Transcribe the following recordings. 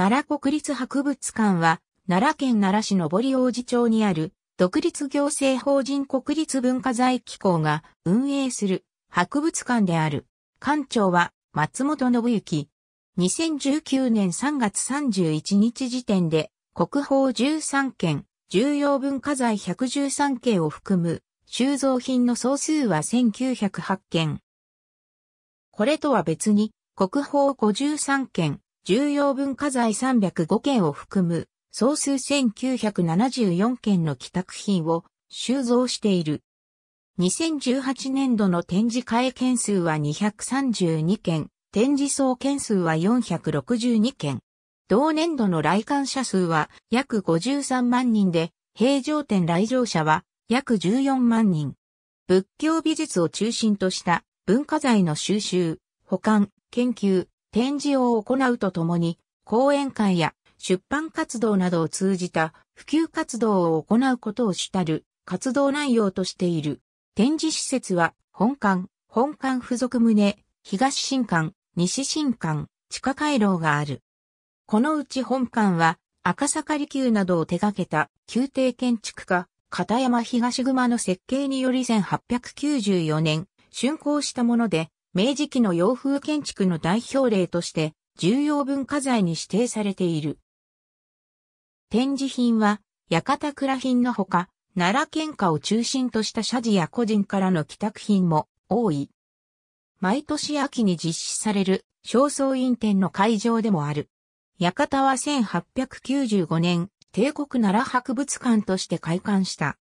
奈良国立博物館は、奈良県奈良市森王子町にある、独立行政法人国立文化財機構が運営する博物館である。館長は松本信之。2019年3月31日時点で、国宝13件、重要文化財113件を含む、収蔵品の総数は1908件。これとは別に、国宝53件、重要文化財305件を含む、総数1974件の帰宅品を収蔵している。2018年度の展示会件数は232件、展示総件数は462件。同年度の来館者数は約53万人で、平常店来場者は約14万人。仏教美術を中心とした文化財の収集、保管、研究、展示を行うとともに、講演会や出版活動などを通じた普及活動を行うことを主たる活動内容としている。展示施設は本館、本館付属棟、東新館、西新館、地下回廊がある。このうち本館は赤坂離宮などを手掛けた宮廷建築家、片山東熊の設計により1894年竣工したもので、明治期の洋風建築の代表例として重要文化財に指定されている。展示品は、館倉品のほか、奈良県下を中心とした社寺や個人からの帰宅品も多い。毎年秋に実施される正倉院展の会場でもある。館は1895年、帝国奈良博物館として開館した。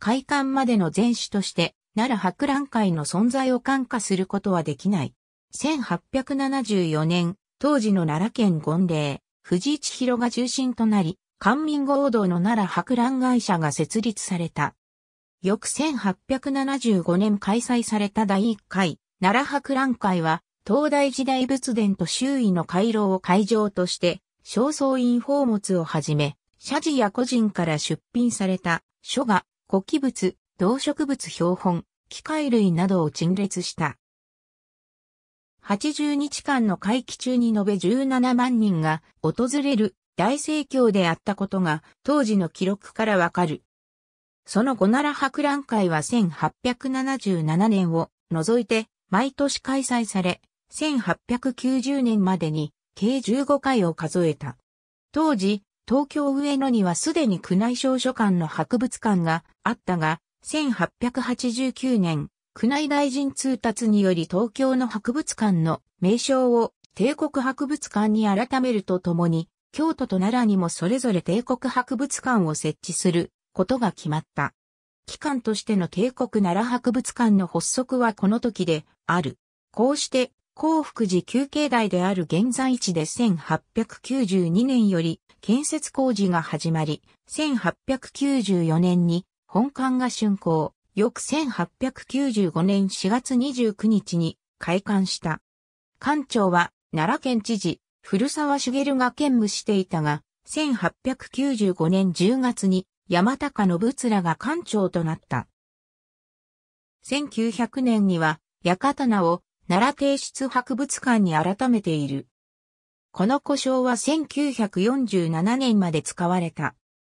開館までの前史として、奈良博覧会の存在を感化することはできない。1874年、当時の奈良県権令、藤千尋が中心となり、官民合同の奈良博覧会社が設立された。翌1875年開催された第1回、奈良博覧会は、東大時代仏殿と周囲の回廊を会場として、正倉院宝物をはじめ、社寺や個人から出品された書が、古記物、動植物標本、機械類などを陳列した。80日間の会期中に延べ17万人が訪れる大盛況であったことが当時の記録からわかる。その後奈良博覧会は1877年を除いて毎年開催され、1890年までに計15回を数えた。当時、東京上野にはすでに宮内省書館の博物館があったが、1889年、宮内大臣通達により東京の博物館の名称を帝国博物館に改めるとともに、京都と奈良にもそれぞれ帝国博物館を設置することが決まった。機関としての帝国奈良博物館の発足はこの時である。こうして、幸福寺旧境内である現在地で1892年より建設工事が始まり、1894年に本館が竣工、翌1895年4月29日に開館した。館長は奈良県知事、古沢茂が兼務していたが、1895年10月に山高信貫が館長となった。1900年には、館名を奈良帝室博物館に改めている。この故障は1947年まで使われた。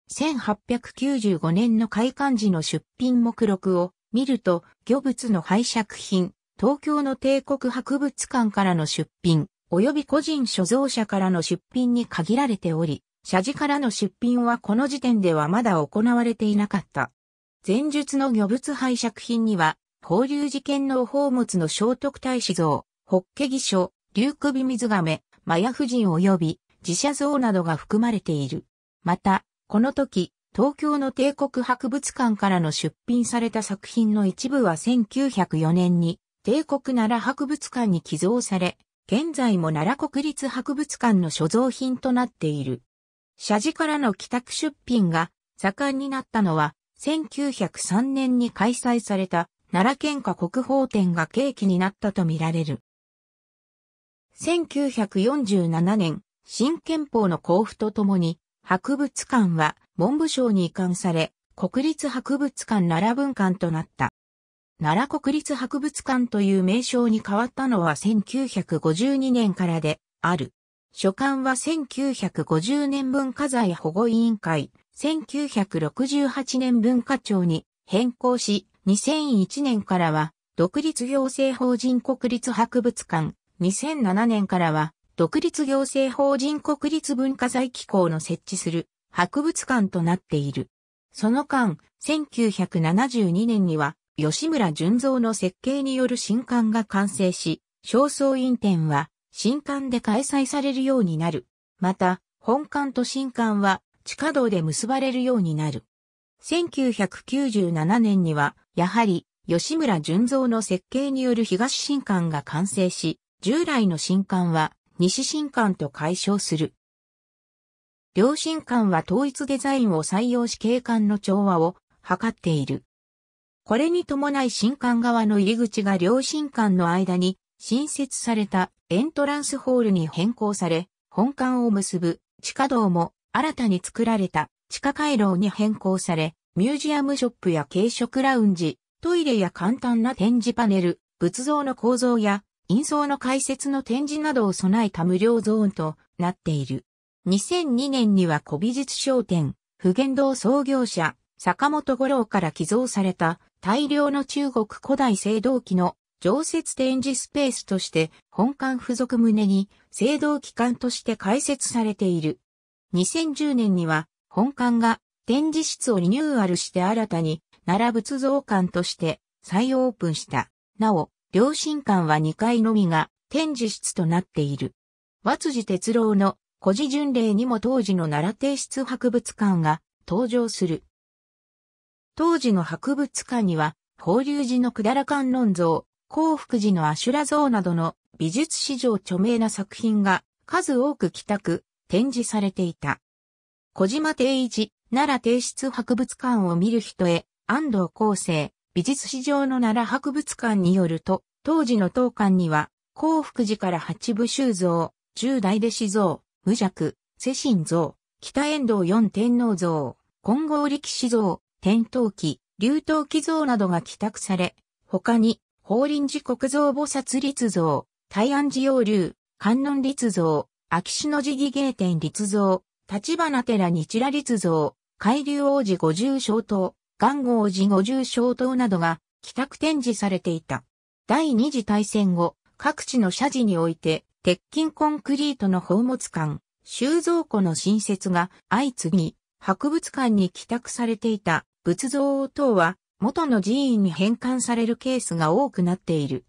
1895年の開館時の出品目録を見ると、漁物の拝借品、東京の帝国博物館からの出品、及び個人所蔵者からの出品に限られており、社寺からの出品はこの時点ではまだ行われていなかった。前述の漁物拝借品には、放流事件の宝物の聖徳太子像、ホッケ義書、竜首水亀、マヤ夫人及び自社像などが含まれている。また、この時、東京の帝国博物館からの出品された作品の一部は1904年に帝国奈良博物館に寄贈され、現在も奈良国立博物館の所蔵品となっている。社寺からの帰宅出品が盛んになったのは、1903年に開催された奈良県下国宝展が契機になったとみられる。1947年、新憲法の交付とともに、博物館は文部省に移管され、国立博物館奈良文館となった。奈良国立博物館という名称に変わったのは1952年からである。所管は1950年文化財保護委員会、1968年文化庁に変更し、2001年からは独立行政法人国立博物館、2007年からは独立行政法人国立文化財機構の設置する博物館となっている。その間、1972年には、吉村純造の設計による新館が完成し、正倉院展は新館で開催されるようになる。また、本館と新館は地下道で結ばれるようになる。1997年には、やはり、吉村純造の設計による東新館が完成し、従来の新館は西新館と解消する。両新館は統一デザインを採用し景観の調和を図っている。これに伴い新館側の入り口が両新館の間に新設されたエントランスホールに変更され、本館を結ぶ地下道も新たに作られた地下回廊に変更され、ミュージアムショップや軽食ラウンジ、トイレや簡単な展示パネル、仏像の構造や印象の解説の展示などを備えた無料ゾーンとなっている。2002年には古美術商店、普賢堂創業者、坂本五郎から寄贈された大量の中国古代青銅器の常設展示スペースとして本館付属旨に青銅器館として開設されている。2010年には本館が展示室をリニューアルして新たに奈良仏像館として再オープンした。なお、両親館は2階のみが展示室となっている。和辻哲郎の古事巡礼にも当時の奈良帝室博物館が登場する。当時の博物館には、法隆寺の百済観音像、幸福寺の阿修羅像などの美術史上著名な作品が数多く帰宅、展示されていた。小島定一、奈良帝室博物館を見る人へ、安藤厚生、美術史上の奈良博物館によると、当時の当館には、幸福寺から八部修造、十代弟子像、無弱、世神像、北遠道四天皇像、金剛力士像、天東記、竜東記像などが帰宅され、他に、法輪寺国像菩薩立像、大安寺洋流、観音立像、秋篠寺義芸店立像、立花寺日羅立像、海流王子五重小塔、元号寺五重小塔などが帰宅展示されていた。第二次大戦後、各地の社寺において、鉄筋コンクリートの宝物館、収蔵庫の新設が相次ぎ、博物館に帰宅されていた仏像等は元の寺院に返還されるケースが多くなっている。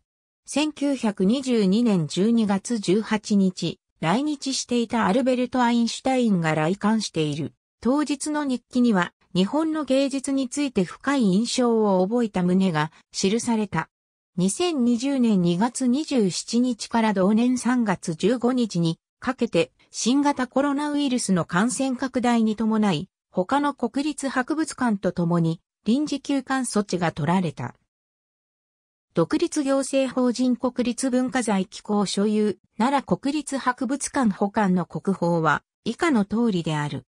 1922年12月18日、来日していたアルベルト・アインシュタインが来館している。当日の日記には日本の芸術について深い印象を覚えた旨が記された。2020年2月27日から同年3月15日にかけて新型コロナウイルスの感染拡大に伴い、他の国立博物館とともに臨時休館措置が取られた。独立行政法人国立文化財機構所有奈良国立博物館保管の国宝は以下の通りである。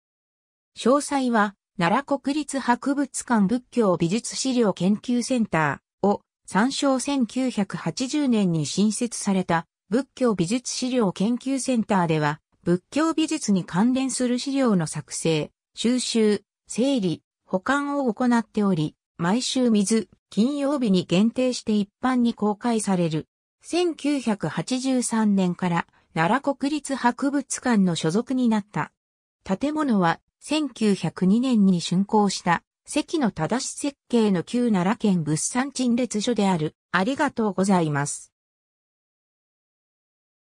詳細は奈良国立博物館仏教美術資料研究センターを参照1980年に新設された仏教美術資料研究センターでは仏教美術に関連する資料の作成、収集、整理、保管を行っており、毎週水、金曜日に限定して一般に公開される。1983年から奈良国立博物館の所属になった。建物は1902年に竣工した関の正し設計の旧奈良県物産陳列所である。ありがとうございます。